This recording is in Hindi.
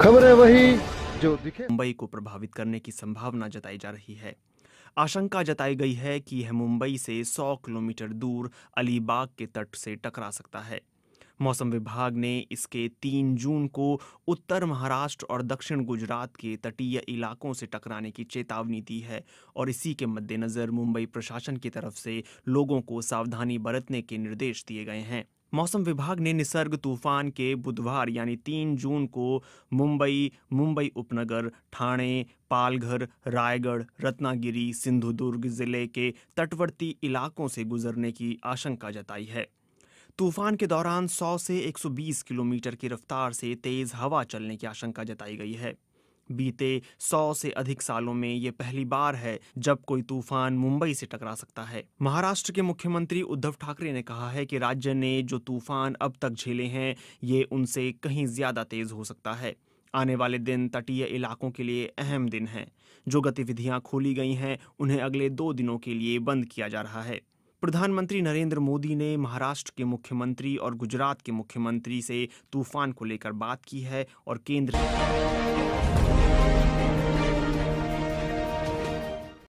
खबरें वही जो दिखे मुंबई को प्रभावित करने की संभावना जताई जा रही है आशंका जताई गई है कि यह मुंबई से 100 किलोमीटर दूर अलीबाग के तट से टकरा सकता है मौसम विभाग ने इसके 3 जून को उत्तर महाराष्ट्र और दक्षिण गुजरात के तटीय इलाकों से टकराने की चेतावनी दी है और इसी के मद्देनज़र मुंबई प्रशासन की तरफ से लोगों को सावधानी बरतने के निर्देश दिए गए हैं मौसम विभाग ने निसर्ग तूफान के बुधवार यानी तीन जून को मुंबई मुंबई उपनगर ठाणे पालघर रायगढ़ रत्नागिरी सिंधुदुर्ग जिले के तटवर्ती इलाकों से गुजरने की आशंका जताई है तूफान के दौरान 100 से 120 किलोमीटर की रफ्तार से तेज हवा चलने की आशंका जताई गई है बीते सौ से अधिक सालों में ये पहली बार है जब कोई तूफान मुंबई से टकरा सकता है महाराष्ट्र के मुख्यमंत्री उद्धव ठाकरे ने कहा है कि राज्य ने जो तूफान अब तक झेले हैं ये उनसे कहीं ज्यादा तेज हो सकता है आने वाले दिन तटीय इलाकों के लिए अहम दिन हैं जो गतिविधियां खोली गई हैं उन्हें अगले दो दिनों के लिए बंद किया जा रहा है प्रधानमंत्री नरेंद्र मोदी ने महाराष्ट्र के मुख्यमंत्री और गुजरात के मुख्यमंत्री से तूफान को लेकर बात की है और केंद्र